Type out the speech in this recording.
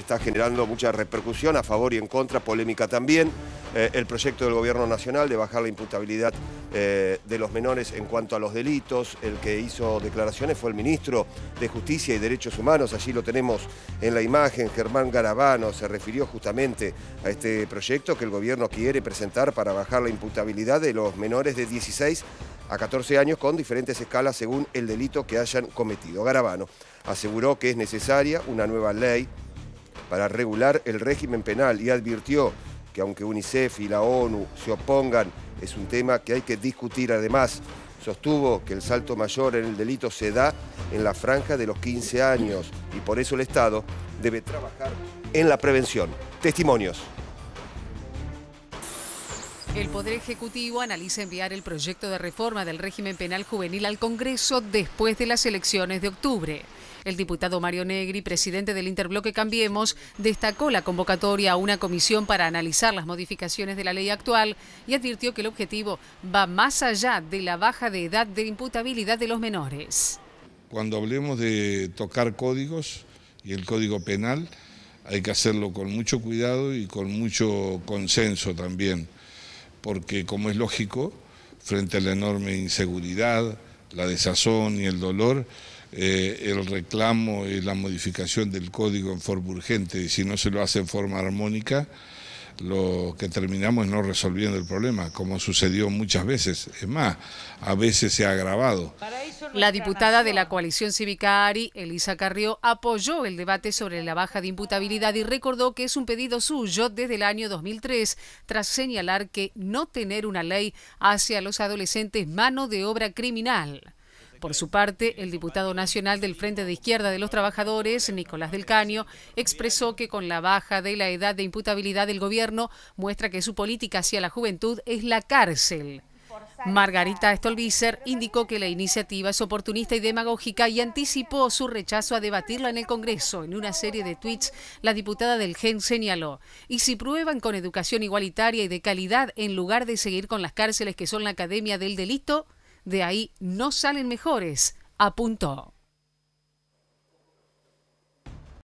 está generando mucha repercusión a favor y en contra, polémica también. Eh, el proyecto del Gobierno Nacional de bajar la imputabilidad eh, de los menores en cuanto a los delitos. El que hizo declaraciones fue el ministro de Justicia y Derechos Humanos. Allí lo tenemos en la imagen. Germán Garabano se refirió justamente a este proyecto que el Gobierno quiere presentar para bajar la imputabilidad de los menores de 16 a 14 años con diferentes escalas según el delito que hayan cometido. Garabano aseguró que es necesaria una nueva ley para regular el régimen penal y advirtió que aunque UNICEF y la ONU se opongan, es un tema que hay que discutir. Además, sostuvo que el salto mayor en el delito se da en la franja de los 15 años y por eso el Estado debe trabajar en la prevención. Testimonios el Poder Ejecutivo analiza enviar el proyecto de reforma del régimen penal juvenil al Congreso después de las elecciones de octubre. El diputado Mario Negri, presidente del Interbloque Cambiemos, destacó la convocatoria a una comisión para analizar las modificaciones de la ley actual y advirtió que el objetivo va más allá de la baja de edad de imputabilidad de los menores. Cuando hablemos de tocar códigos y el código penal, hay que hacerlo con mucho cuidado y con mucho consenso también porque como es lógico, frente a la enorme inseguridad, la desazón y el dolor, eh, el reclamo y la modificación del código en forma urgente, y si no se lo hace en forma armónica, lo que terminamos es no resolviendo el problema, como sucedió muchas veces. Es más, a veces se ha agravado. La diputada de la coalición cívica ARI, Elisa Carrió, apoyó el debate sobre la baja de imputabilidad y recordó que es un pedido suyo desde el año 2003, tras señalar que no tener una ley hacia los adolescentes mano de obra criminal. Por su parte, el diputado nacional del Frente de Izquierda de los Trabajadores, Nicolás del Caño, expresó que con la baja de la edad de imputabilidad del gobierno muestra que su política hacia la juventud es la cárcel. Margarita Stolbizer indicó que la iniciativa es oportunista y demagógica y anticipó su rechazo a debatirla en el Congreso. En una serie de tweets, la diputada del GEN señaló, y si prueban con educación igualitaria y de calidad en lugar de seguir con las cárceles que son la academia del delito, de ahí no salen mejores, apuntó.